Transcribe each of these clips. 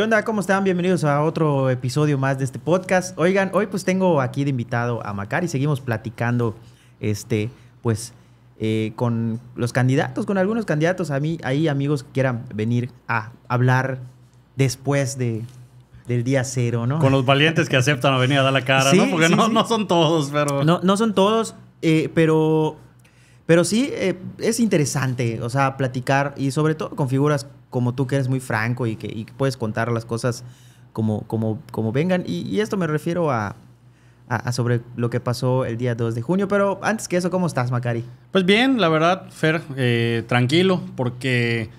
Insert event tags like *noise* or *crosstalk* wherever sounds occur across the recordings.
¿Qué onda? ¿Cómo están? Bienvenidos a otro episodio más de este podcast. Oigan, hoy pues tengo aquí de invitado a Macar y seguimos platicando este, pues, eh, con los candidatos, con algunos candidatos. A mí, hay amigos que quieran venir a hablar después de, del día cero, ¿no? Con los valientes que aceptan venir a dar la cara, ¿no? Porque no, son todos, pero... No, no son todos, eh, pero... Pero sí, eh, es interesante, o sea, platicar y sobre todo con figuras como tú que eres muy franco y que puedes contar las cosas como, como, como vengan. Y, esto me refiero a, sobre lo que pasó el día 2 de junio. Pero antes que eso, ¿cómo estás, Macari? Pues bien, la verdad, Fer, eh, tranquilo, porque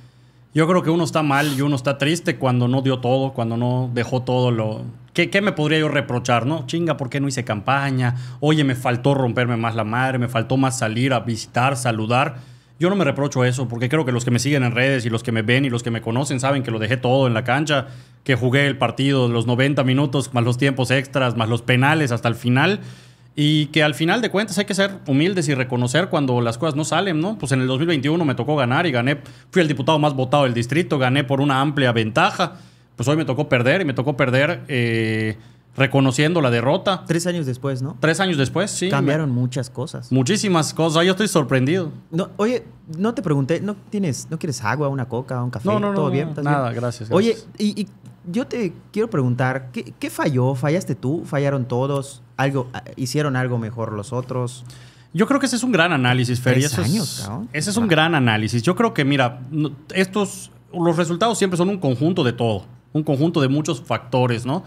yo creo que uno está mal y uno está triste cuando no dio todo, cuando no dejó todo lo... ¿Qué me podría yo reprochar, no? Chinga, ¿por qué no hice campaña? Oye, me faltó romperme más la madre, me faltó más salir a visitar, saludar. Yo no me reprocho eso, porque creo que los que me siguen en redes y los que me ven y los que me conocen saben que lo dejé todo en la cancha, que jugué el partido, los 90 minutos, más los tiempos extras, más los penales hasta el final. Y que al final de cuentas hay que ser humildes y reconocer cuando las cosas no salen, ¿no? Pues en el 2021 me tocó ganar y gané, fui el diputado más votado del distrito, gané por una amplia ventaja. Pues hoy me tocó perder y me tocó perder eh, reconociendo la derrota. Tres años después, ¿no? Tres años después, sí. Cambiaron muchas cosas. Muchísimas cosas. Ah, yo estoy sorprendido. No, oye, no te pregunté, ¿no tienes, no quieres agua, una coca, un café? No, no, ¿Todo no, bien? nada, Gracias, Oye, y, yo te quiero preguntar, ¿qué, ¿qué, falló? ¿Fallaste tú? ¿Fallaron todos? ¿Algo, ah, ¿Hicieron algo mejor los otros? Yo creo que ese es un gran análisis, feria Tres años, cabrón Ese es un gran análisis. Yo creo que, mira, estos, los resultados siempre son un conjunto de todo, un conjunto de muchos factores, ¿no?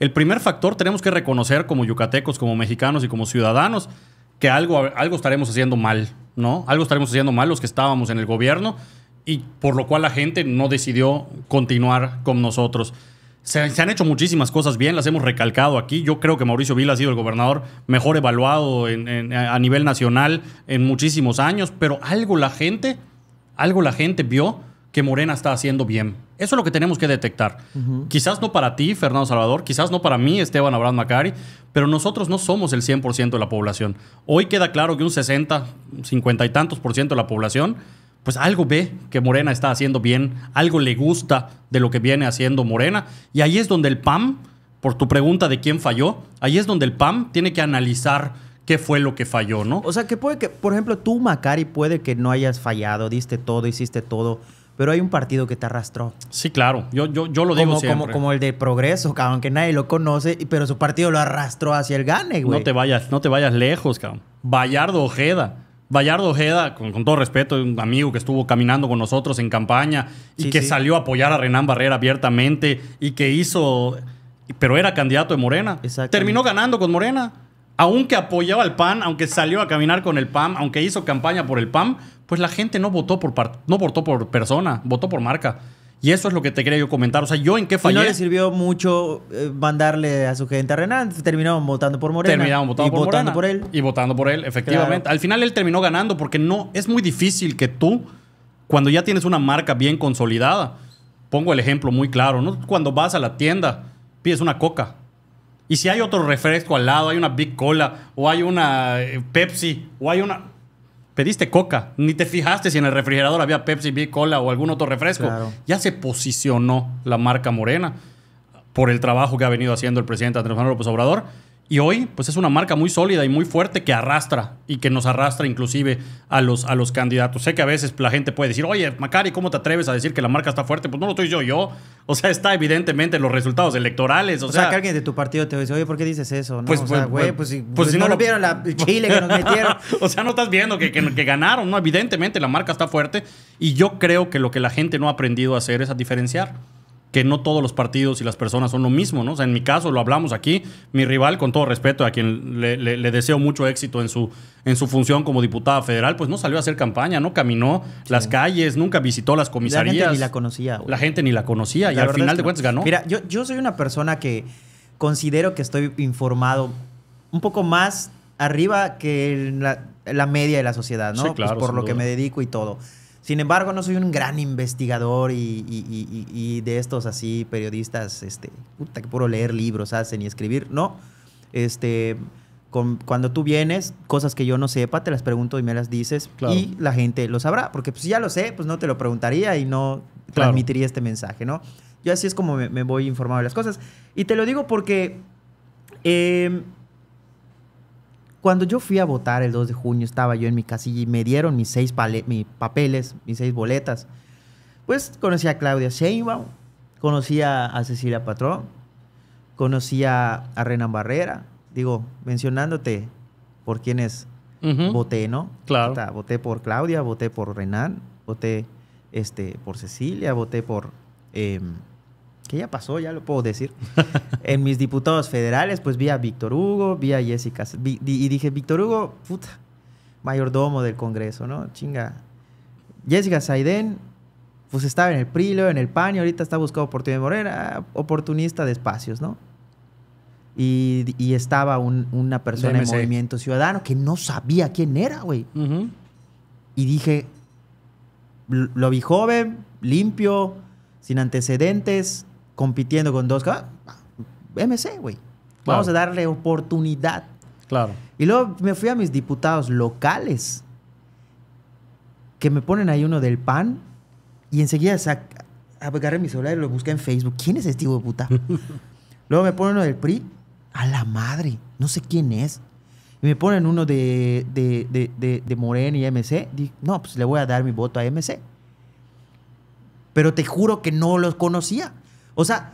El primer factor tenemos que reconocer como yucatecos, como mexicanos y como ciudadanos que algo, algo estaremos haciendo mal, ¿no? Algo estaremos haciendo mal los que estábamos en el gobierno y por lo cual la gente no decidió continuar con nosotros. Se, han hecho muchísimas cosas bien, las hemos recalcado aquí. Yo creo que Mauricio Vila ha sido el gobernador mejor evaluado a nivel nacional en muchísimos años, pero algo la gente, algo la gente vio que Morena está haciendo bien. Eso es lo que tenemos que detectar. Quizás no para ti, Fernando Salvador, quizás no para mí, Esteban Abraham Macari, pero nosotros no somos el 100% de la población. Hoy queda claro que un 60, 50 y tantos por ciento de la población, pues algo ve que Morena está haciendo bien, algo le gusta de lo que viene haciendo Morena. Y ahí es donde el PAM, por tu pregunta de quién falló, ahí es donde el PAM tiene que analizar qué fue lo que falló, ¿no? O sea, que puede que, por ejemplo, tú, Macari, puede que no hayas fallado, diste todo, hiciste todo, pero hay un partido que te arrastró. Sí, claro, yo, yo, yo lo digo como, siempre. Como, el de Progreso, cabrón, que nadie lo conoce, pero su partido lo arrastró hacia el gane, güey. No te vayas, no te vayas lejos, cabrón. Vallardo Ojeda. Vallardo Ojeda, con, todo respeto, un amigo que estuvo caminando con nosotros en campaña y que salió a apoyar a Renan Barrera abiertamente y que hizo... Pero era candidato de Morena. Terminó ganando con Morena aunque apoyaba al PAN, aunque salió a caminar con el PAN, aunque hizo campaña por el PAN, pues la gente no votó por, no votó por persona, votó por marca. Y eso es lo que te quería yo comentar. O sea, yo en qué fallé. no le sirvió mucho eh, mandarle a su gente a Renan. Terminaron votando por Morena. Terminaron votando, y votando por él. Y votando por él, efectivamente. Al final él terminó ganando porque no es muy difícil que tú, cuando ya tienes una marca bien consolidada, pongo el ejemplo muy claro, ¿no? Cuando vas a la tienda, pides una coca. Y si hay otro refresco al lado, hay una Big Cola, o hay una eh, Pepsi, o hay una pediste coca, ni te fijaste si en el refrigerador había Pepsi, B, Cola o algún otro refresco. Ya se posicionó la marca Morena por el trabajo que ha venido haciendo el presidente Andrés Manuel López Obrador y hoy, pues es una marca muy sólida y muy fuerte que arrastra y que nos arrastra inclusive a los, a los candidatos. Sé que a veces la gente puede decir, oye, Macari, ¿cómo te atreves a decir que la marca está fuerte? Pues no lo estoy yo, yo. O sea, está evidentemente los resultados electorales. O, sea, que alguien de tu partido te dice, oye, ¿por qué dices eso? pues, o pues, sea, güey, pues, pues, pues si no, lo vieron la *laughs* Chile que nos metieron. *laughs* o sea, no estás viendo que, que, que ganaron, ¿no? Evidentemente la marca está fuerte y yo creo que lo que la gente no ha aprendido a hacer es a diferenciar que no todos los partidos y las personas son lo mismo, ¿no? O sea, en mi caso, lo hablamos aquí, mi rival, con todo respeto, a quien le, deseo mucho éxito en su, en su función como diputada federal, pues no salió a hacer campaña, no caminó las calles, nunca visitó las comisarías. La gente ni la conocía. La gente ni la conocía y al final de cuentas ganó. Mira, yo, yo soy una persona que considero que estoy informado un poco más arriba que la, media de la sociedad, ¿no? claro, pues por lo que me dedico y todo. Sin embargo, no soy un gran investigador y, de estos así periodistas, este, puta, que puro leer libros hacen y escribir. No, este, con, cuando tú vienes, cosas que yo no sepa, te las pregunto y me las dices y la gente lo sabrá, porque pues si ya lo sé, pues no te lo preguntaría y no transmitiría este mensaje, ¿no? Yo así es como me, voy informando de las cosas. Y te lo digo porque... Em, cuando yo fui a votar el 2 de junio, estaba yo en mi casilla y me dieron mis seis mis papeles, mis seis boletas. Pues conocí a Claudia Sheinbaum, conocí a, Cecilia Patrón, conocí a, Renan Barrera, digo, mencionándote por quienes voté, ¿no? Claro. voté por Claudia, voté por Renan, voté este, por Cecilia, voté por... Em, que ya pasó, ya lo puedo decir. *laughs* en mis diputados federales, pues vi a Víctor Hugo, vi a Jessica. y dije, Víctor Hugo, puta, mayordomo del Congreso, ¿no? Chinga. Jessica Saidén, pues estaba en el Prilo, en el PAN, y ahorita está buscando oportunidad de Morena, ah, oportunista de espacios, ¿no? Y, estaba una persona en Movimiento Ciudadano que no sabía quién era, güey. Y dije, lo vi joven, limpio, sin antecedentes, compitiendo con dos ah, MC, güey. Vamos a darle oportunidad. Claro. Y luego me fui a mis diputados locales, que me ponen ahí uno del PAN, y enseguida agarré mi celular y lo busqué en Facebook. ¿Quién es este hijo de puta? *laughs* luego me ponen uno del PRI, a la madre, no sé quién es. Y me ponen uno de, de, de, y MC. Dije, no, pues le voy a dar mi voto a MC. Pero te juro que no los conocía. O sea,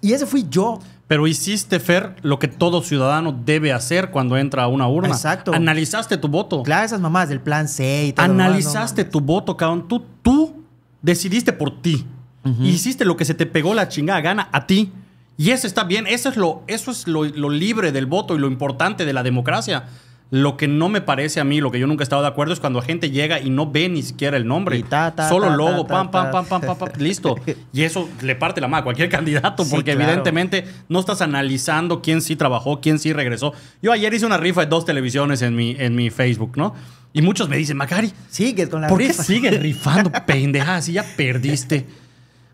y ese fui yo. Pero hiciste, Fer, lo que todo ciudadano debe hacer cuando entra a una urna. Exacto. Analizaste tu voto. Claro, esas mamás del plan C y todo. Analizaste tu voto, cabrón. Tú, tú decidiste por ti. Hiciste lo que se te pegó la chingada gana a ti. Y eso está bien. Eso es, lo, eso es lo libre del voto y lo importante de la democracia. Lo que no me parece a mí, lo que yo nunca he estado de acuerdo es cuando la gente llega y no ve ni siquiera el nombre. solo logo, pam, pam, pam, pam, pam, listo. Y eso le parte la mano a cualquier *laughs* candidato, porque evidentemente no estás analizando quién sí trabajó, quién sí regresó. Yo ayer hice una rifa de dos televisiones en mi, en mi Facebook, ¿no? Y muchos me dicen, Macari, sigue con la ¿por qué sigues *laughs* rifando, pendeja? Si ya perdiste.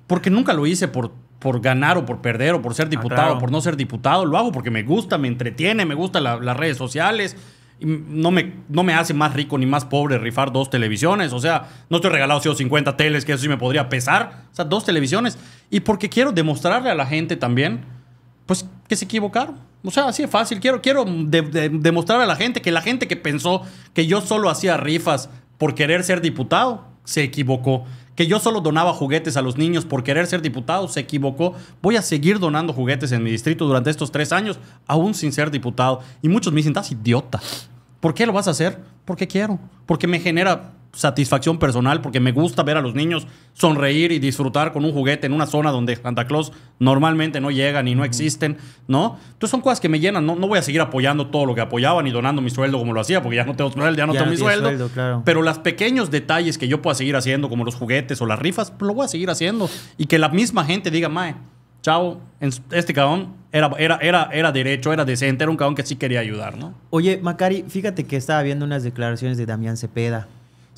Porque nunca lo hice por por ganar o por perder o por ser ah, diputado o por no ser diputado. Lo hago porque me gusta, me entretiene, me gustan las redes sociales no me, no me hace más rico ni más pobre rifar dos televisiones. O sea, no estoy regalado 50 teles, que eso sí me podría pesar. O sea, dos televisiones. Y porque quiero demostrarle a la gente también, pues, que se equivocaron. O sea, así es fácil. Quiero, quiero demostrarle a la gente que la gente que pensó que yo solo hacía rifas por querer ser diputado, se equivocó que yo solo donaba juguetes a los niños por querer ser diputado, se equivocó. Voy a seguir donando juguetes en mi distrito durante estos tres años, aún sin ser diputado. Y muchos me dicen, estás idiota. ¿Por qué lo vas a hacer? Porque quiero, porque me genera satisfacción personal porque me gusta ver a los niños sonreír y disfrutar con un juguete en una zona donde Santa Claus normalmente no llegan y no existen, ¿no? Entonces son cosas que me llenan, no, voy a seguir apoyando todo lo que apoyaba ni donando mi sueldo como lo hacía porque ya no tengo sueldo, ya no tengo mi sueldo, pero los pequeños detalles que yo pueda seguir haciendo como los juguetes o las rifas, lo voy a seguir haciendo y que la misma gente diga, "Mae, chao, este cabrón era, era, era, era derecho, era decente, era un cabrón que sí quería ayudar, ¿no? Oye, Macari, fíjate que estaba viendo unas declaraciones de Damián Cepeda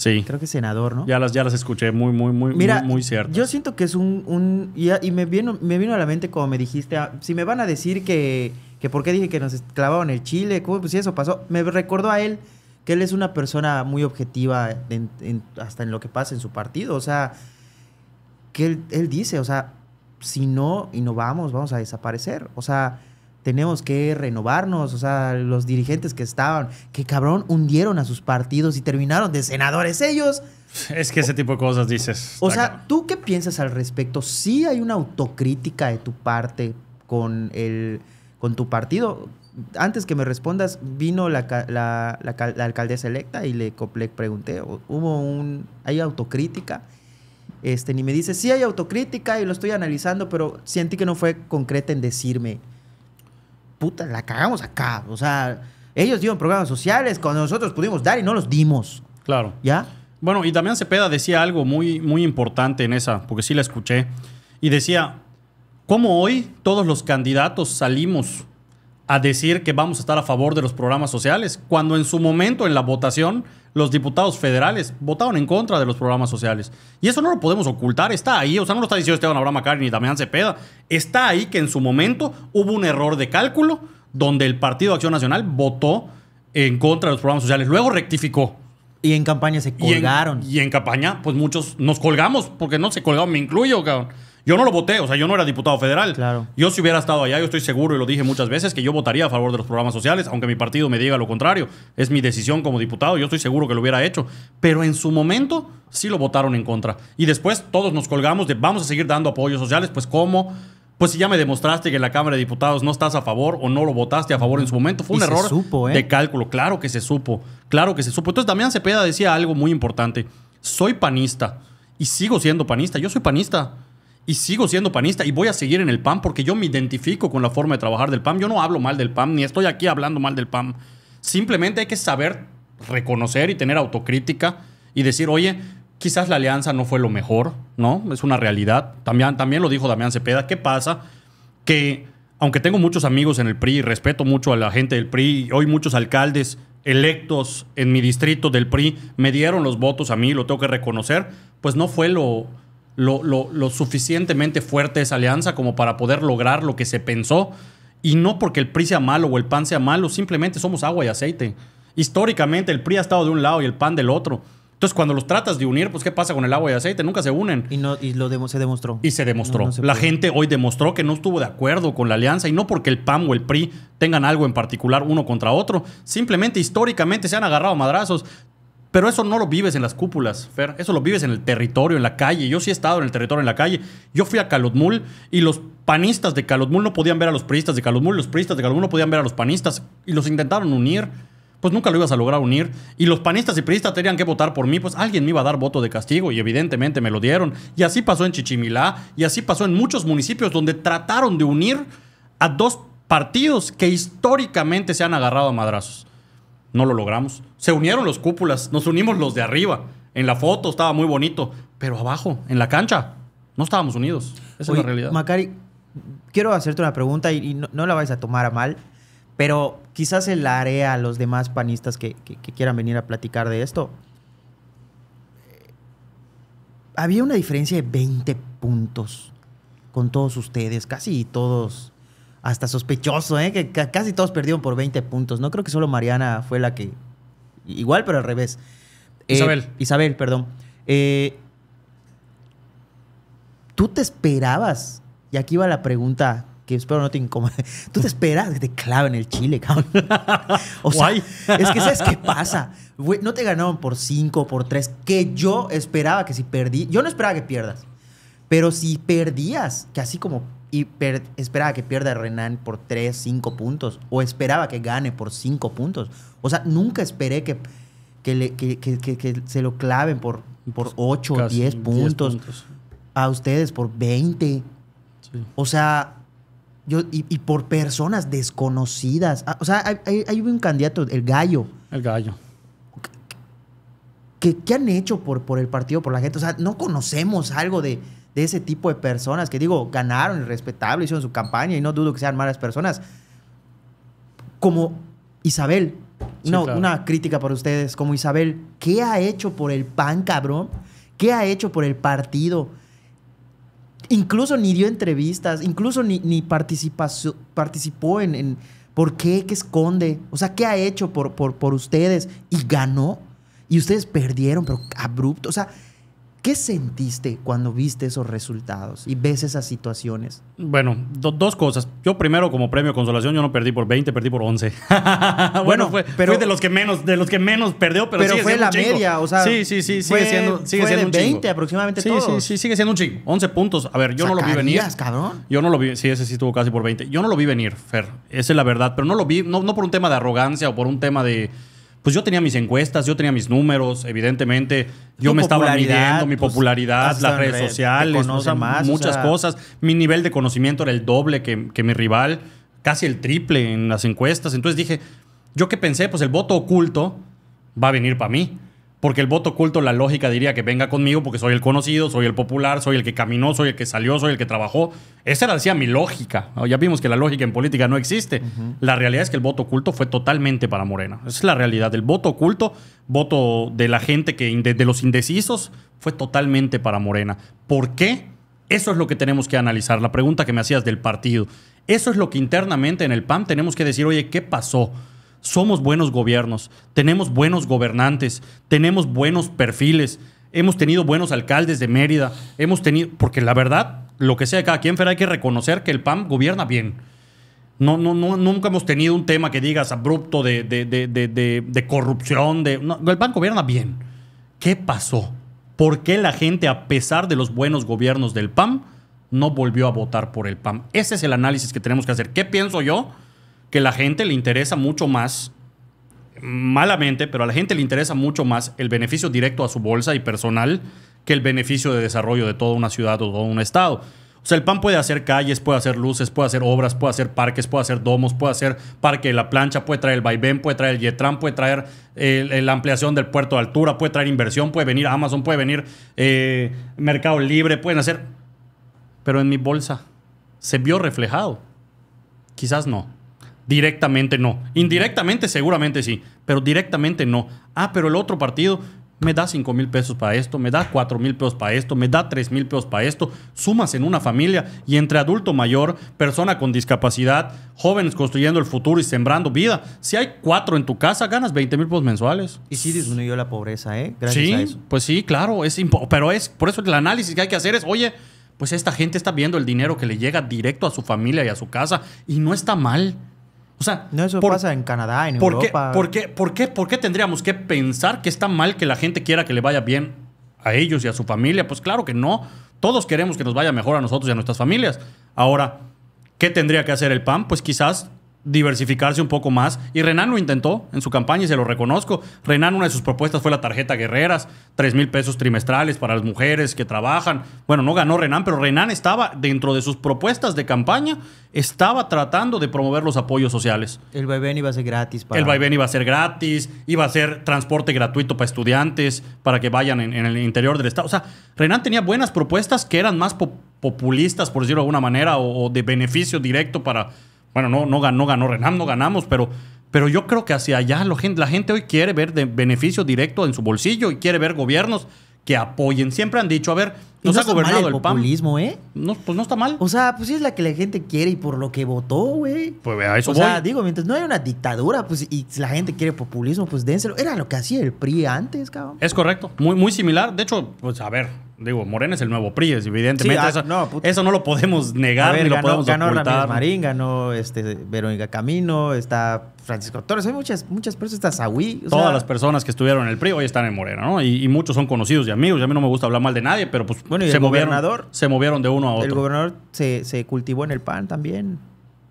Sí. Creo que senador, ¿no? Ya las, ya las escuché, muy, muy, muy, Mira, muy, cierto. Yo siento que es un. y, me, vino, me vino a la mente cuando me dijiste, ah, si me van a decir que, que por qué dije que nos clavaban el chile, ¿cómo? pues si eso pasó. Me recordó a él que él es una persona muy objetiva hasta en lo que pasa en su partido. O sea, que él, él dice, o sea, si no innovamos, vamos a desaparecer. O sea tenemos que renovarnos, o sea, los dirigentes que estaban, que cabrón, hundieron a sus partidos y terminaron de senadores ellos. Es que ese tipo de cosas dices. O sea, ¿tú qué piensas al respecto? ¿Sí hay una autocrítica de tu parte con, el, con tu partido? Antes que me respondas, vino la, alcaldesa electa y le, pregunté, ¿hubo un, ¿hay autocrítica? Este, ni me dice, sí hay autocrítica y lo estoy analizando, pero sentí que no fue concreta en decirme, puta, la cagamos acá. O sea, ellos dieron programas sociales cuando nosotros pudimos dar y no los dimos. Claro. ¿Ya? Bueno, y Damián Cepeda decía algo muy, muy importante en esa, porque sí la escuché. Y decía, ¿cómo hoy todos los candidatos salimos a decir que vamos a estar a favor de los programas sociales, cuando en su momento en la votación los diputados federales votaron en contra de los programas sociales. Y eso no lo podemos ocultar, está ahí, o sea, no lo está diciendo Esteban Abraham Macari ni Damián Cepeda, está ahí que en su momento hubo un error de cálculo donde el Partido Acción Nacional votó en contra de los programas sociales, luego rectificó. Y en campaña se colgaron. Y en, campaña, pues muchos nos colgamos, porque no se colgaron, me incluyo, cabrón. Yo no lo voté, o sea, yo no era diputado federal. Claro. Yo si hubiera estado allá, yo estoy seguro y lo dije muchas veces que yo votaría a favor de los programas sociales, aunque mi partido me diga lo contrario. Es mi decisión como diputado, yo estoy seguro que lo hubiera hecho. Pero en su momento sí lo votaron en contra. Y después todos nos colgamos de vamos a seguir dando apoyos sociales, pues cómo pues si ya me demostraste que en la Cámara de Diputados no estás a favor o no lo votaste a favor en su momento, fue un error ¿eh? de cálculo. Claro que se supo, claro que se supo. Entonces Damián Cepeda decía algo muy importante. Soy panista y sigo siendo panista. Yo soy panista y sigo siendo panista y voy a seguir en el PAN porque yo me identifico con la forma de trabajar del PAN. Yo no hablo mal del PAN ni estoy aquí hablando mal del PAN. Simplemente hay que saber reconocer y tener autocrítica y decir, oye, quizás la alianza no fue lo mejor, ¿no? Es una realidad. También, también lo dijo Damián Cepeda. ¿Qué pasa? Que aunque tengo muchos amigos en el PRI y respeto mucho a la gente del PRI, hoy muchos alcaldes electos en mi distrito del PRI me dieron los votos a mí, lo tengo que reconocer, pues no fue lo lo, suficientemente fuerte esa alianza como para poder lograr lo que se pensó. Y no porque el PRI sea malo o el PAN sea malo, simplemente somos agua y aceite. Históricamente el PRI ha estado de un lado y el PAN del otro. Entonces, cuando los tratas de unir, pues, ¿qué pasa con el agua y aceite? Nunca se unen. Y, no, y lo se demostró. Y se demostró. la gente hoy demostró que no estuvo de acuerdo con la alianza y no porque el PAN o el PRI tengan algo en particular uno contra otro. Simplemente históricamente se han agarrado madrazos. Pero eso no lo vives en las cúpulas, Fer. Eso lo vives en el territorio, en la calle. Yo sí he estado en el territorio, en la calle. Yo fui a Calotmul y los panistas de Calotmul no podían ver a los priistas de Calotmul. Los priistas de Calotmul no podían ver a los panistas. Y los intentaron unir. Pues nunca lo ibas a lograr unir. Y los panistas y priistas tenían que votar por mí. Pues alguien me iba a dar voto de castigo. Y evidentemente me lo dieron. Y así pasó en Chichimilá. Y así pasó en muchos municipios donde trataron de unir a dos partidos que históricamente se han agarrado a madrazos. No lo logramos. Se unieron los cúpulas, nos unimos los de arriba. En la foto estaba muy bonito, pero abajo, en la cancha, no estábamos unidos. Esa es la realidad. Macari, quiero hacerte una pregunta y, no, la vais a tomar a mal, pero quizás el área a los demás panistas que, que quieran venir a platicar de esto. Eh, había una diferencia de 20 puntos con todos ustedes, casi todos hasta sospechoso, ¿eh? que casi todos perdieron por 20 puntos. No creo que solo Mariana fue la que... Igual, pero al revés. Eh, Isabel. Isabel, perdón. Eh, ¿Tú te esperabas? Y aquí va la pregunta que espero no te incomode. *laughs* ¿Tú te esperabas que te en el chile, cabrón? *laughs* o sea, es que ¿sabes qué pasa? no te ganaron por 5, por 3, que yo esperaba que si perdí... Yo no esperaba que pierdas. Pero si perdías, que así como y esperaba que pierda a Renan por 3, 5 puntos o esperaba que gane por 5 puntos. O sea, nunca esperé que, que, le, se lo claven por, por 8 o 10 puntos, a ustedes por 20. O sea, yo, y, por personas desconocidas. Ah, o sea, hay, hay, un candidato, el gallo. El gallo. ¿Qué, han hecho por, por el partido, por la gente? O sea, no conocemos algo de de ese tipo de personas que digo, ganaron y respetable, hicieron su campaña y no dudo que sean malas personas. Como Isabel, No, una, crítica para ustedes, como Isabel, ¿qué ha hecho por el PAN, cabrón? ¿Qué ha hecho por el partido? Incluso ni dio entrevistas, incluso ni, ni participó en, en, ¿Por qué? ¿Qué esconde? O sea, ¿qué ha hecho por, por, por ustedes? Y ganó. Y ustedes perdieron, pero abrupto. O sea, ¿Qué sentiste cuando viste esos resultados y ves esas situaciones? Bueno, dos cosas. Yo primero como premio consolación yo no perdí por 20, perdí por 11. *laughs* bueno, fue, pero, fue, de los que menos de los que menos perdió, pero, pero fue la media, o sea, Sí, sí, sí, fue, siendo de 20 aproximadamente sí, Sí, sí, sigue siendo un chingo. 11 puntos. A ver, yo no lo vi venir. cabrón? Yo no lo vi, sí, ese sí estuvo casi por 20. Yo no lo vi venir, Fer. Esa es la verdad, pero no lo vi no por un tema de arrogancia o por un tema de pues yo tenía mis encuestas, yo tenía mis números, evidentemente, yo me estaba midiendo, mi pues, popularidad, las redes sociales, pues, muchas cosas. Mi nivel de conocimiento era el doble que, que mi rival, casi el triple en las encuestas. Entonces dije, yo qué pensé, pues el voto oculto va a venir para mí porque el voto oculto, la lógica diría que venga conmigo porque soy el conocido, soy el popular, soy el que caminó, soy el que salió, soy el que trabajó. Esa era decía, mi lógica. Oh, ya vimos que la lógica en política no existe. La realidad es que el voto oculto fue totalmente para Morena. Esa es la realidad. El voto oculto, voto de la gente que de los indecisos, fue totalmente para Morena. ¿Por qué? Eso es lo que tenemos que analizar. La pregunta que me hacías del partido. Eso es lo que internamente en el PAN tenemos que decir, oye, ¿qué pasó? somos buenos gobiernos, tenemos buenos gobernantes, tenemos buenos perfiles, hemos tenido buenos alcaldes de Mérida, hemos tenido, porque la verdad, lo que sea de cada quien, pero hay que reconocer que el PAM gobierna bien. No, no, nunca hemos tenido un tema que digas abrupto de, de, corrupción. De, el Pam gobierna bien. ¿Qué pasó? ¿Por qué la gente, a pesar de los buenos gobiernos del PAM, no volvió a votar por el PAM? Ese es el análisis que tenemos que hacer. ¿Qué pienso yo? que la gente le interesa mucho más, malamente, pero a la gente le interesa mucho más el beneficio directo a su bolsa y personal que el beneficio de desarrollo de toda una ciudad o todo un estado. O sea, el PAN puede hacer calles, puede hacer luces, puede hacer obras, puede hacer parques, puede hacer domos, puede hacer parque de la plancha, puede traer el vaivén, puede traer el Yetran, puede traer eh, eh, la ampliación del puerto de altura, puede traer inversión, puede venir Amazon, puede venir eh, Mercado Libre, pueden hacer. Pero en mi bolsa, ¿se vio reflejado? Quizás no. Directamente no. Indirectamente seguramente sí, pero directamente no. Ah, pero el otro partido me da 5 mil pesos para esto, me da 4 mil pesos para esto, me da 3 mil pesos para esto. Sumas en una familia y entre adulto mayor, persona con discapacidad, jóvenes construyendo el futuro y sembrando vida. Si hay cuatro en tu casa, ganas 20 mil pesos mensuales. Y sí disminuyó la pobreza, ¿eh? Gracias sí, Pues sí, claro, es pero es por eso el análisis que hay que hacer es, oye, pues esta gente está viendo el dinero que le llega directo a su familia y a su casa y no está mal. O sea, no, eso pasa en Canadá, en ¿por Europa. por, qué, por, qué, ¿Por qué tendríamos que pensar que está mal que la gente quiera que le vaya bien a ellos y a su familia? Pues claro que no. Todos queremos que nos vaya mejor a nosotros y a nuestras familias. Ahora, ¿qué tendría que hacer el PAN? Pues quizás diversificarse un poco más. Y Renan lo intentó en su campaña y se lo reconozco. Renan, una de sus propuestas fue la tarjeta Guerreras, tres mil pesos trimestrales para las mujeres que trabajan. Bueno, no ganó Renan, pero Renan estaba dentro de sus propuestas de campaña, estaba tratando de promover los apoyos sociales. El vaivén iba a ser gratis. Para... El vaivén iba a ser gratis, iba a ser transporte gratuito para estudiantes, para que vayan en, el interior del estado. O sea, Renan tenía buenas propuestas que eran más populistas, por decirlo de alguna manera, o de beneficio directo para bueno, no, no, ganó Renam, no ganamos, pero, pero yo creo que hacia allá la gente, la gente hoy quiere ver beneficio directo en su bolsillo y quiere ver gobiernos que apoyen. Siempre han dicho, a ver, nos ha gobernado el, populismo, ¿eh? No, pues no está mal. O sea, pues sí es la que la gente quiere y por lo que votó, güey. Pues a eso o sea, digo, mientras no hay una dictadura, pues y la gente quiere populismo, pues dénselo. Era lo que hacía el PRI antes, cabrón. Es correcto. Muy, muy similar. De hecho, pues a ver, Digo, Morena es el nuevo PRI, evidentemente. Ah, eso, no, lo podemos negar ni lo ganó, podemos Ramírez Marín, ganó este, Verónica Camino, está Francisco Torres, hay muchas, muchas personas, está Zahui. Todas las personas que estuvieron en el PRI hoy están en Morena, ¿no? Y, muchos son conocidos y amigos. a mí no me gusta hablar mal de nadie, pero pues bueno, el gobernador, se movieron de uno a otro. El gobernador se, cultivó en el PAN también.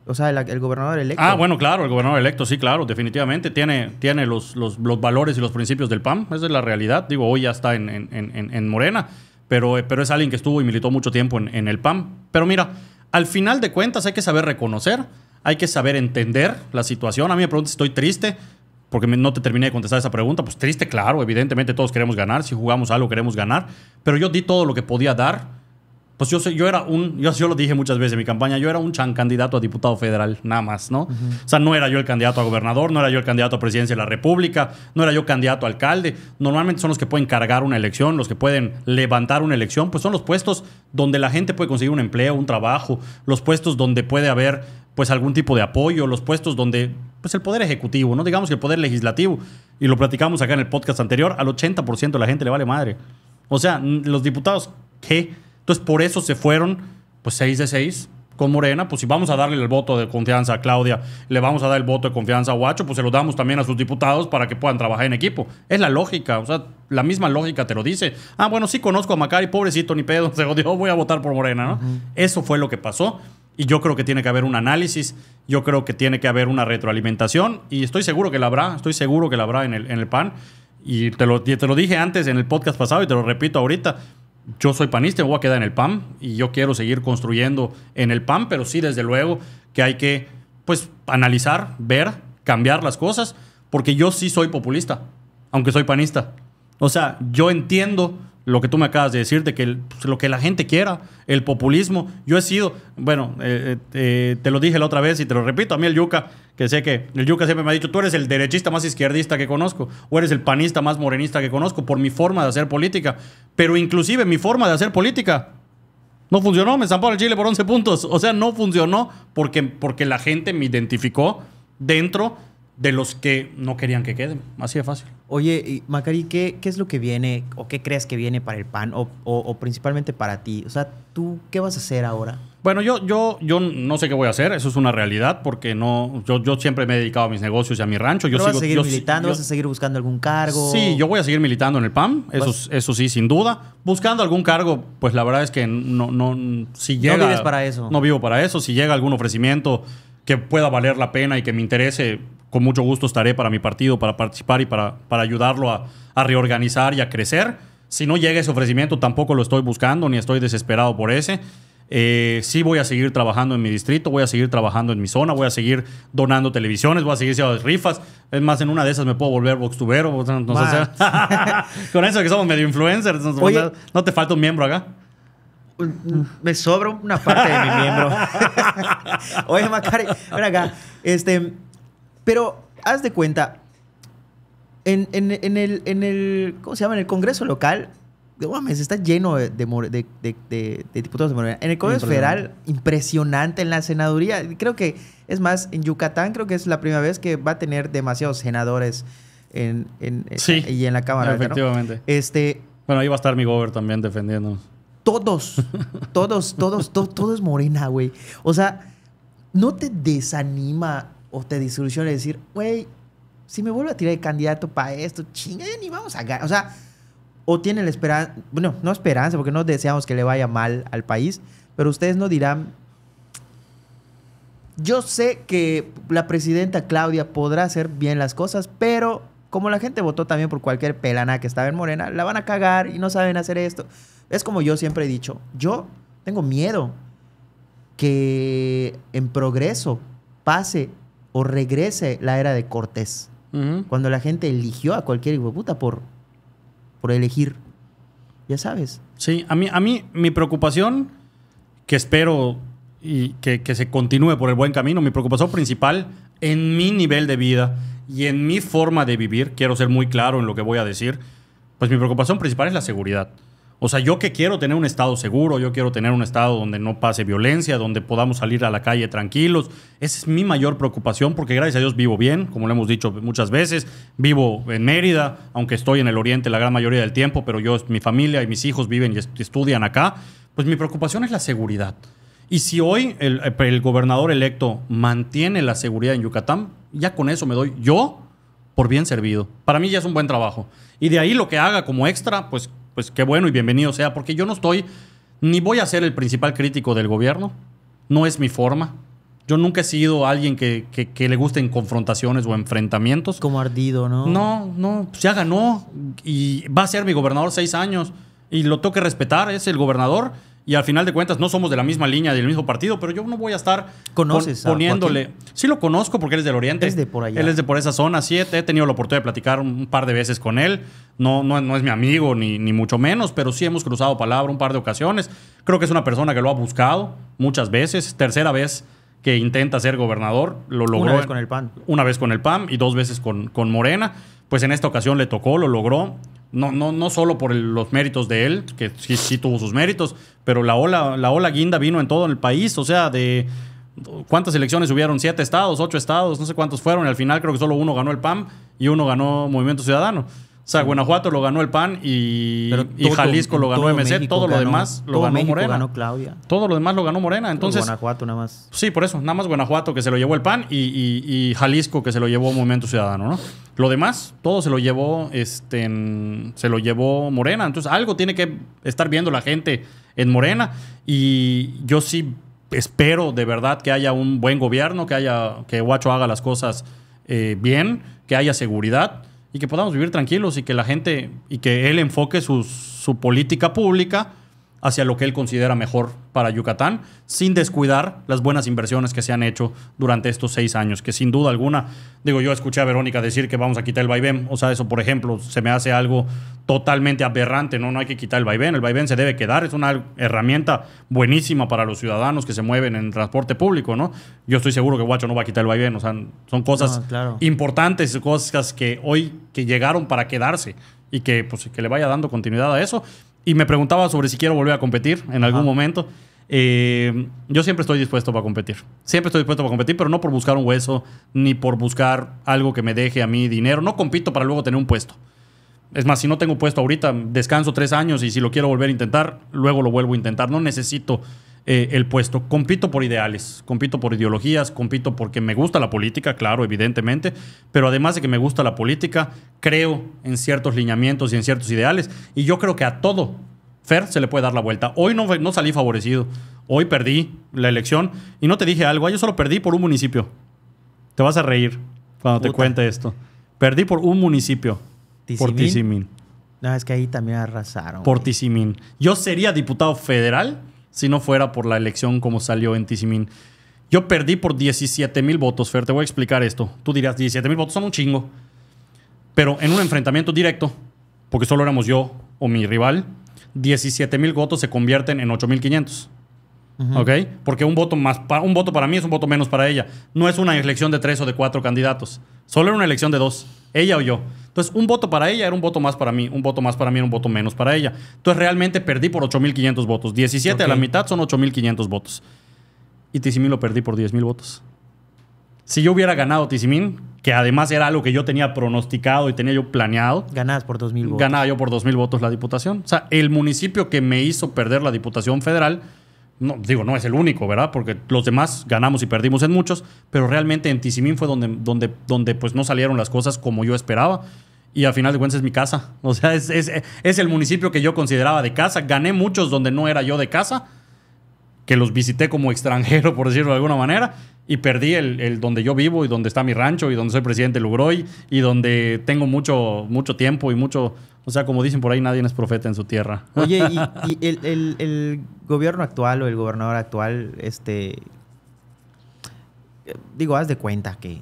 O sea, el, gobernador electo. Ah, bueno, claro, el gobernador electo, sí, claro, definitivamente. Tiene, tiene los, los, valores y los principios del PAN. Esa es la realidad. Digo, hoy ya está en, en, en, en Morena. Eh, pero, es alguien que estuvo y militó mucho tiempo en, el PAM Pero mira, al final de cuentas hay que saber reconocer, hay que saber entender la situación. A mí me preguntan si estoy triste, porque no te terminé de contestar esa pregunta. Pues triste, claro, evidentemente todos queremos ganar, si jugamos algo queremos ganar, pero yo di todo lo que podía dar pues yo, era un, yo, yo, lo dije muchas veces en mi campaña, yo era un chan candidato a diputado federal, nada más, ¿no? O sea, no era yo el candidato a gobernador, no era yo el candidato a presidencia de la República, no era yo candidato a alcalde. Normalmente son los que pueden cargar una elección, los que pueden levantar una elección, pues son los puestos donde la gente puede conseguir un empleo, un trabajo, los puestos donde puede haber pues algún tipo de apoyo, los puestos donde pues el poder ejecutivo, no digamos que el poder legislativo, y lo platicamos acá en el podcast anterior, al 80% de la gente le vale madre. O sea, los diputados, ¿qué? Entonces, por eso se fueron, pues 6 de 6 con Morena, pues si vamos a darle el voto de confianza a Claudia, le vamos a dar el voto de confianza a Guacho, pues se lo damos también a sus diputados para que puedan trabajar en equipo. Es la lógica, o sea, la misma lógica te lo dice. Ah, bueno, sí conozco a Macari, pobrecito, ni pedo, *laughs* se odió, voy a votar por Morena, ¿no? Eso fue lo que pasó. Y yo creo que tiene que haber un análisis, yo creo que tiene que haber una retroalimentación y estoy seguro que la habrá, estoy seguro que la habrá en el, en el PAN. Y te lo, te lo dije antes en el podcast pasado y te lo repito ahorita yo soy panista, voy a quedar en el PAN y yo quiero seguir construyendo en el PAN, pero sí, desde luego, que hay que pues, analizar, ver, cambiar las cosas, porque yo sí soy populista, aunque soy panista. O sea, yo entiendo lo que tú me acabas de decirte que pues, lo que la gente quiera, el populismo. Yo he sido, bueno, eh, eh, eh, te lo dije la otra vez y te lo repito, a mí el Yuca, que sé que el Yuca siempre me ha dicho, tú eres el derechista más izquierdista que conozco, o eres el panista más morenista que conozco por mi forma de hacer política. Pero inclusive mi forma de hacer política no funcionó, me zamparon el Chile por 11 puntos. O sea, no funcionó porque, porque la gente me identificó dentro de los que no querían que queden. Así de fácil. Oye, Macari, ¿qué, ¿qué, es lo que viene o qué crees que viene para el PAN o, principalmente para ti? O sea, ¿tú qué vas a hacer ahora? Bueno, yo, yo, yo no sé qué voy a hacer, eso es una realidad, porque no, yo, yo siempre me he dedicado a mis negocios y a mi rancho. Yo vas a seguir militando, vas a seguir buscando algún cargo. Sí, yo voy a seguir militando en el PAN, eso, eso sí, sin duda. Buscando algún cargo, pues la verdad es que no, no, si llega. No vives para eso. No vivo para eso. Si llega algún ofrecimiento que pueda valer la pena y que me interese, con mucho gusto estaré para mi partido, para participar y para, para ayudarlo a, reorganizar y a crecer. Si no llega ese ofrecimiento, tampoco lo estoy buscando ni estoy desesperado por ese. Eh, sí voy a seguir trabajando en mi distrito, voy a seguir trabajando en mi zona, voy a seguir donando televisiones, voy a seguir haciendo rifas. Es más, en una de esas me puedo volver boxtubero. *laughs* con eso que somos medio influencers, no te falta un miembro acá mm, me sobra una parte de mi miembro. *laughs* Oye, Macari, ven acá. Este, pero haz de cuenta, en, en, el, en el, llama? el Congreso local, está lleno de, diputados de Morena. En el Congreso Federal, impresionante en la senaduría. Creo que, es más, en Yucatán creo que es la primera vez que va a tener demasiados senadores en, en, y en la Cámara. Efectivamente. Este, bueno, ahí va a estar mi gober también defendiendo. Todos, todos, todos, todos todo es Morena, güey. O sea, ¿no te desanima o te disolución y decir, güey, si me vuelvo a tirar de candidato para esto, chinga, ni vamos a ganar. O sea, o tienen la esperanza, bueno, no esperanza, porque no deseamos que le vaya mal al país, pero ustedes no dirán, yo sé que la presidenta Claudia podrá hacer bien las cosas, pero como la gente votó también por cualquier pelana que estaba en Morena, la van a cagar y no saben hacer esto. Es como yo siempre he dicho, yo tengo miedo que en progreso pase o regrese la era de Cortés, cuando la gente eligió a cualquier hijo puta por, por elegir. Ya sabes. Sí, a mí, a mí mi preocupación, que espero y que se continúe por el buen camino, mi preocupación principal en mi nivel de vida y en mi forma de vivir, quiero ser muy claro en lo que voy a decir, pues mi preocupación principal es la seguridad. O sea, yo que quiero tener un Estado seguro, yo quiero tener un Estado donde no pase violencia, donde podamos salir a la calle tranquilos. Esa es mi mayor preocupación porque gracias a Dios vivo bien, como lo hemos dicho muchas veces. Vivo en Mérida, aunque estoy en el oriente la gran mayoría del tiempo, pero yo, mi familia y mis hijos viven y estudian acá. Pues mi preocupación es la seguridad. Y si hoy el, el gobernador electo mantiene la seguridad en Yucatán, ya con eso me doy yo por bien servido. Para mí ya es un buen trabajo. Y de ahí lo que haga como extra, pues pues qué bueno y bienvenido sea, porque yo no estoy, ni voy a ser el principal crítico del gobierno, no es mi forma. Yo nunca he sido alguien que, le gusten confrontaciones o enfrentamientos. Como ardido, ¿no? No, no, Se pues ha ganado. y va a ser mi gobernador seis años y lo tengo que respetar, es el gobernador y al final de cuentas no somos de la misma línea, del mismo partido, pero yo no voy a estar poniéndole. sí lo conozco porque él es del Oriente. Él Es de por allá. Él es de por esa zona, sí, he tenido la oportunidad de platicar un par de veces con él. No, no, es mi amigo, ni, mucho menos, pero sí hemos cruzado palabra un par de ocasiones. Creo que es una persona que lo ha buscado muchas veces, tercera vez que intenta ser gobernador, lo logró. Una vez con el PAN. Una vez con el PAN y dos veces con, con Morena. Pues en esta ocasión le tocó, lo logró. No, no, no solo por los méritos de él, que sí, sí, tuvo sus méritos, pero la ola, la ola guinda vino en todo el país. O sea, de cuántas elecciones hubieron, siete estados, ocho estados, no sé cuántos fueron. Y al final creo que solo uno ganó el PAM y uno ganó Movimiento Ciudadano. O sea, Guanajuato lo ganó el PAN y, Jalisco lo ganó MC, todo lo demás lo ganó Morena. Ganó Todo lo demás lo ganó Morena. Entonces, Guanajuato nada más. Sí, por eso, nada más Guanajuato que se lo llevó el PAN y, Jalisco que se lo llevó Movimiento Ciudadano, ¿no? Lo demás, todo se lo llevó, este, se lo llevó Morena. Entonces, algo tiene que estar viendo la gente en Morena. Y yo sí espero de verdad que haya un buen gobierno, que haya, que Guacho haga las cosas eh, bien, que haya seguridad y que podamos vivir tranquilos y que la gente y que él enfoque su política pública hacia lo que él considera mejor para Yucatán, sin descuidar las buenas inversiones que se han hecho durante estos seis años, que sin duda alguna, digo, yo escuché a Verónica decir que vamos a quitar el vaivén, o sea, eso, por ejemplo, se me hace algo totalmente aberrante, no, no hay que quitar el vaivén, el vaivén se debe quedar, es una herramienta buenísima para los ciudadanos que se mueven en transporte público, ¿no? Yo estoy seguro que Guacho no va a quitar el vaivén, o sea, son cosas importantes, cosas que hoy que llegaron para quedarse y que, pues, que le vaya dando continuidad a eso y me preguntaba sobre si quiero volver a competir en algún momento. Eh, yo siempre estoy dispuesto para competir. Siempre estoy dispuesto para competir, pero no por buscar un hueso, ni por buscar algo que me deje a mí dinero. No compito para luego tener un puesto. Es más, si no tengo puesto ahorita, descanso tres años y si lo quiero volver a intentar, luego lo vuelvo a intentar. No necesito eh, el puesto. Compito por ideales, compito por ideologías, compito porque me gusta la política, claro, evidentemente, pero además de que me gusta la política, creo en ciertos lineamientos y en ciertos ideales. Y yo creo que a todo Fer se le puede dar la vuelta. Hoy no, no salí favorecido, hoy perdí la elección y no te dije algo, ah, yo solo perdí por un municipio. Te vas a reír cuando te cuente esto. Perdí por un municipio. Por No, es que ahí también arrasaron. Por Tizimín. Yo sería diputado federal si no fuera por la elección como salió en Tizimín. Yo perdí por 17 mil votos, Fer, te voy a explicar esto. Tú dirás, 17 mil votos son un chingo. Pero en un enfrentamiento directo, porque solo éramos yo o mi rival, 17 mil votos se convierten en 8 mil 500. ¿Ok? Porque un voto, más, un voto para mí es un voto menos para ella. No es una elección de tres o de cuatro candidatos. Solo era una elección de dos, ella o yo. Entonces, un voto para ella era un voto más para mí, un voto más para mí era un voto menos para ella. Entonces, realmente perdí por 8.500 votos. 17 a la mitad son 8.500 votos. Y Tizimín lo perdí por 10.000 votos. Si yo hubiera ganado Tizimín, que además era algo que yo tenía pronosticado y tenía yo planeado. Ganadas por 2.000 votos. Ganaba yo por 2.000 votos la diputación. O sea, el municipio que me hizo perder la diputación federal no, digo, no es el único, ¿verdad? Porque los demás ganamos y perdimos en muchos, pero realmente en Tizimín fue donde, donde, donde pues no salieron las cosas como yo esperaba. Y al final de cuentas es mi casa. O sea, es, es el municipio que yo consideraba de casa. Gané muchos donde no era yo de casa que los visité como extranjero, por decirlo de alguna manera, y perdí el, donde yo vivo y donde está mi rancho y donde soy presidente de Lugroy y donde tengo mucho, mucho tiempo y mucho... O sea, como dicen por ahí, nadie es profeta en su tierra. Oye, ¿y, *laughs* el, gobierno actual o el gobernador actual, este... Digo, haz de cuenta que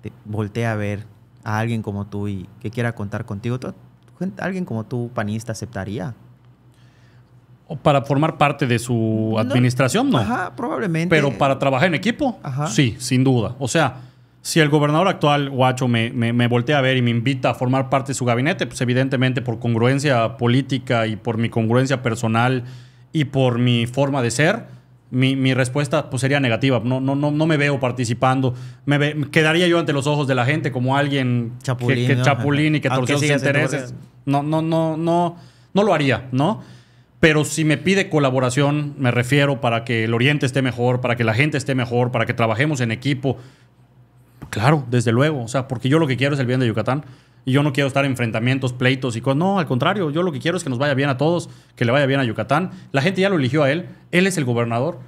te voltea a ver a alguien como tú y que quiera contar contigo. alguien como tú, panista, aceptaría para formar parte de su administración, no. Ajá, probablemente. Pero para trabajar en equipo, sí, sin duda. O sea, si el gobernador actual, Guacho, me, me, voltea a ver y me invita a formar parte de su gabinete, pues evidentemente por congruencia política y por mi congruencia personal y por mi forma de ser, mi, mi respuesta pues, sería negativa. No, no, no, no me veo participando. Me quedaría yo ante los ojos de la gente como alguien chapulín, que, chapulín y que torció sus intereses. No, no, no, no, no lo haría, ¿no? pero si me pide colaboración, me refiero para que el Oriente esté mejor, para que la gente esté mejor, para que trabajemos en equipo. Claro, desde luego, o sea, porque yo lo que quiero es el bien de Yucatán y yo no quiero estar en enfrentamientos, pleitos y cosas. No, al contrario, yo lo que quiero es que nos vaya bien a todos, que le vaya bien a Yucatán. La gente ya lo eligió a él, él es el gobernador.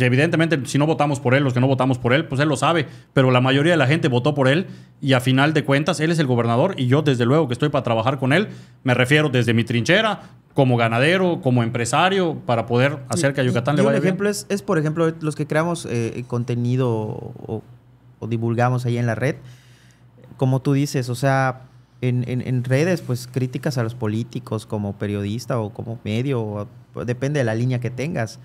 evidentemente, si no votamos por él, los que no votamos por él, pues él lo sabe, pero la mayoría de la gente votó por él y a final de cuentas él es el gobernador y yo desde luego que estoy para trabajar con él, me refiero desde mi trinchera, como ganadero, como empresario, para poder hacer que a Yucatán le vaya un ejemplo Es, es, por ejemplo, los que creamos eh, contenido o, divulgamos ahí en la red. Como tú dices, o sea, en, redes, pues críticas a los políticos como periodista o como medio, pues, depende de la línea que tengas.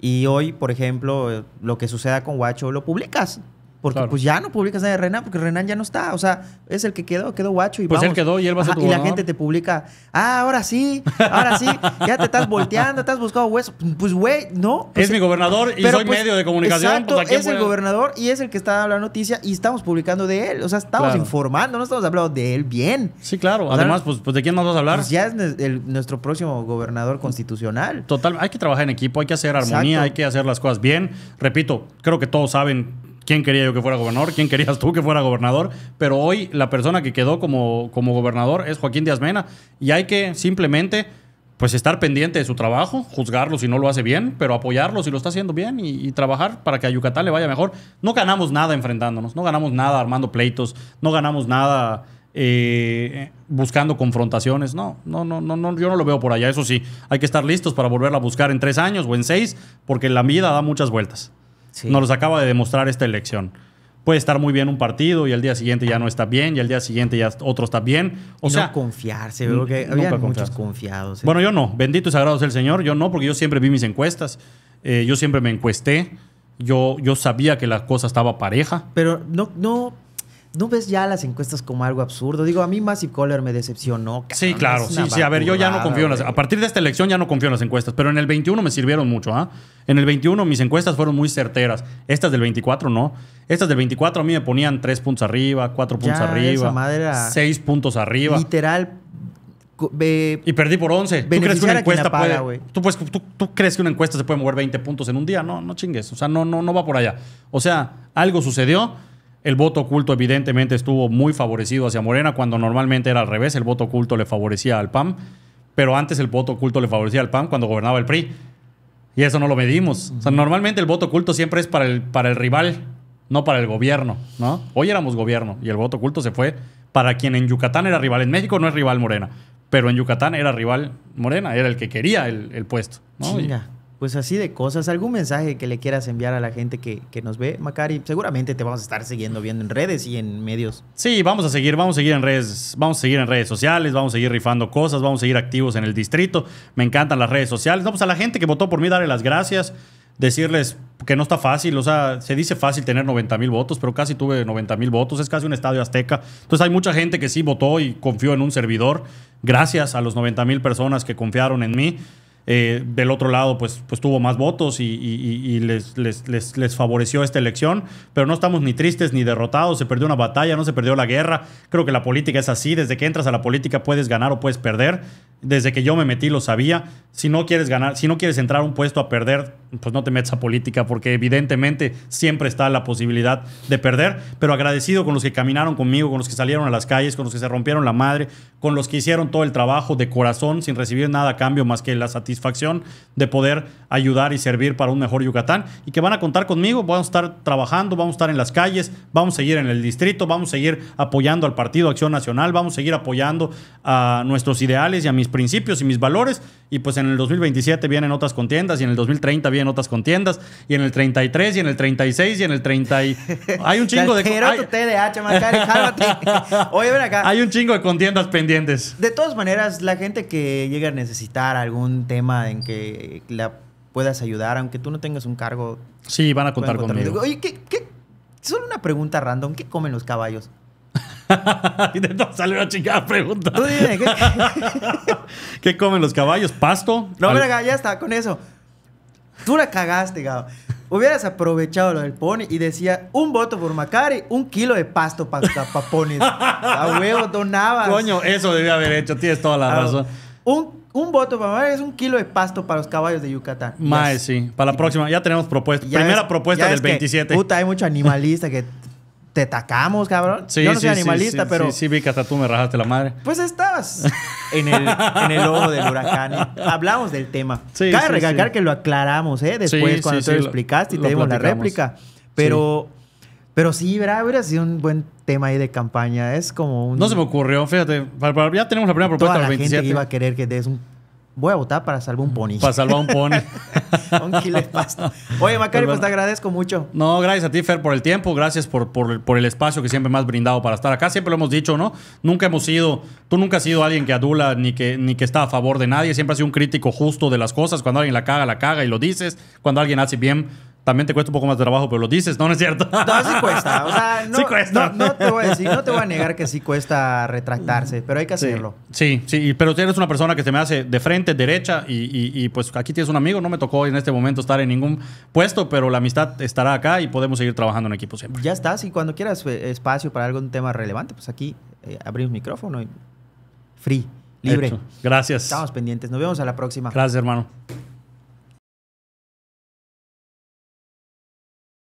Y hoy, por ejemplo, eh, lo que suceda con Huacho... lo publicas. Porque pues ya no publicas nada de Renan, porque Renan ya no está. O sea, es el que quedó, quedó guacho y Pues él quedó y él va a ser Y la gente te publica, ah, ahora sí, ahora sí, ya te estás volteando, te has buscado hueso. Pues güey, no. es mi gobernador y soy pues, medio de comunicación. Pues, es el gobernador y es el que está dando la noticia y estamos publicando de él. O sea, estamos informando, no estamos hablando de él bien. Sí, claro. Además, pues, pues, ¿de quién más vas a hablar? Pues ya es nuestro próximo gobernador constitucional. Total, hay que trabajar en equipo, hay que hacer armonía, hay que hacer las cosas bien. Repito, creo que todos saben quién quería yo que fuera gobernador, quién querías tú que fuera gobernador, pero hoy la persona que quedó como, como gobernador es Joaquín Díaz Mena y hay que simplemente pues estar pendiente de su trabajo, juzgarlo si no lo hace bien, pero apoyarlo si lo está haciendo bien y, trabajar para que a Yucatán le vaya mejor. No ganamos nada enfrentándonos, no ganamos nada armando pleitos, no ganamos nada eh, buscando confrontaciones. No, no, no, no, no, yo no lo veo por allá. Eso sí, hay que estar listos para volverla a buscar en tres años o en seis, porque la vida da muchas vueltas no Nos los acaba de demostrar esta elección. Puede estar muy bien un partido y al día siguiente ya no está bien y al día siguiente ya otro está bien. O sea, no confiarse, veo que había muchos confiados. ¿eh? Bueno, yo no. Bendito y sagrado sea el Señor. Yo no, porque yo siempre vi mis encuestas. Eh, yo siempre me encuesté. Yo, yo sabía que la cosa estaba pareja. Pero no, no ¿No ves ya las encuestas como algo absurdo? Digo, a mí Massive Coller me decepcionó. Sí, claro. Sí, sí. A ver, yo ya no confío en las... A partir de esta elección ya no confío en las encuestas. Pero en el 21 me sirvieron mucho, ¿ah? En el 21 mis encuestas fueron muy certeras. Estas del 24 no. Estas del 24 a mí me ponían 3 puntos arriba, 4 puntos arriba, seis 6 puntos arriba. Literal, y perdí por 11. ¿Tú crees que una encuesta crees que una encuesta se puede mover 20 puntos en un día? No, no chingues. O sea, no, no, no va por allá. O sea, algo sucedió el voto oculto evidentemente estuvo muy favorecido hacia Morena cuando normalmente era al revés, el voto oculto le favorecía al PAM, pero antes el voto oculto le favorecía al PAM cuando gobernaba el PRI. Y eso no lo medimos. O sea, normalmente el voto oculto siempre es para el, para el rival, no para el gobierno, ¿no? Hoy éramos gobierno y el voto oculto se fue para quien en Yucatán era rival. En México no es rival Morena, pero en Yucatán era rival Morena, era el que quería el, puesto. ¿no? pues así de cosas. ¿Algún mensaje que le quieras enviar a la gente que, nos ve, Macari? Seguramente te vamos a estar siguiendo viendo en redes y en medios. Sí, vamos a seguir, vamos a seguir en redes, vamos a seguir en redes sociales, vamos a seguir rifando cosas, vamos a seguir activos en el distrito. Me encantan las redes sociales. Vamos a la gente que votó por mí, darle las gracias. Decirles que no está fácil, o sea, se dice fácil tener 90 mil votos, pero casi tuve 90 mil votos, es casi un estadio azteca. Entonces hay mucha gente que sí votó y confió en un servidor, gracias a los 90 mil personas que confiaron en mí. Eh, del otro lado, pues, pues, tuvo más votos y, les, favoreció esta elección. Pero no estamos ni tristes ni derrotados. Se perdió una batalla, no se perdió la guerra. Creo que la política es así. Desde que entras a la política puedes ganar o puedes perder. Desde que yo me metí lo sabía. Si no quieres ganar, si no quieres entrar a un puesto a perder, pues no te metas a política porque evidentemente siempre está la posibilidad de perder. Pero agradecido con los que caminaron conmigo, con los que salieron a las calles, con los que se rompieron la madre, con los que hicieron todo el trabajo de corazón sin recibir nada a cambio más que la satisfacción satisfacción de poder ayudar y servir para un mejor Yucatán y que van a contar conmigo, vamos a estar trabajando, vamos a estar en las calles, vamos a seguir en el distrito, vamos a seguir apoyando al Partido Acción Nacional, vamos a seguir apoyando a nuestros ideales y a mis principios y mis valores y pues en el 2027 vienen otras contiendas y en el 2030 vienen otras contiendas y en el 33 y en el 36 y en el 30 *laughs* hay un chingo de hay... un chingo de contiendas pendientes. De todas maneras, la gente que llega a necesitar algún tema en que la puedas ayudar, aunque tú no tengas un cargo. Sí, van a contar conmigo. Oye, Solo una pregunta random, ¿qué comen los caballos? *laughs* todo salir una chingada pregunta. *laughs* ¿qué, comen los caballos? ¿Pasto? No, mira, ya está, con eso. Tú la cagaste, Gabo. Hubieras aprovechado lo del pony y decía un voto por Macari, un kilo de pasto para pa *laughs* A huevo donabas. Coño, eso debía haber hecho. Tienes toda la razón. Un, un, voto para Macari es un kilo de pasto para los caballos de Yucatán. Mae, sí. Para la próxima, ya tenemos propuesta. Primera propuesta del 27. puta, hay mucho animalista que te atacamos, cabrón. Yo no soy animalista, pero. Sí, vi que hasta tú me rajaste la madre. Pues estás *laughs* en el, en el ojo del huracán. ¿eh? Hablamos del tema. Cabe recalcar que lo aclaramos, ¿eh? Después, cuando tú lo explicaste y te dimos la réplica. Pero. Pero sí, ¿verdad? Hubiera sido un buen tema ahí de campaña. Es como un. No se me ocurrió, fíjate. Ya tenemos la primera propuesta. Toda la gente iba a querer que des un voy a votar para salvar un pony. Para salvar un pony. *laughs* un kilo Oye, Macario, pues te agradezco mucho. No, gracias a ti, Fer, por el tiempo. Gracias por, por, el espacio que siempre me has brindado para estar acá. Siempre lo hemos dicho, ¿no? Nunca hemos sido, tú nunca has sido alguien que adula ni que, ni que está a favor de nadie. Siempre has sido un crítico justo de las cosas. Cuando alguien la caga, la caga y lo dices. Cuando alguien hace bien también te cuesta un poco más de trabajo, pero lo dices, no, no es cierto. No, sí *laughs* cuesta. no, sí cuesta. No, te voy a negar que sí cuesta retractarse, pero hay que hacerlo. Sí, sí, pero tienes una persona que se me hace de frente, derecha, y, pues aquí tienes un amigo. No me tocó en este momento estar en ningún puesto, pero la amistad estará acá y podemos seguir trabajando en equipo siempre. Ya estás, y cuando quieras eh, espacio para algún tema relevante, pues aquí eh, abrimos micrófono y free, libre. Gracias. Estamos pendientes. Nos vemos a la próxima. Gracias, hermano.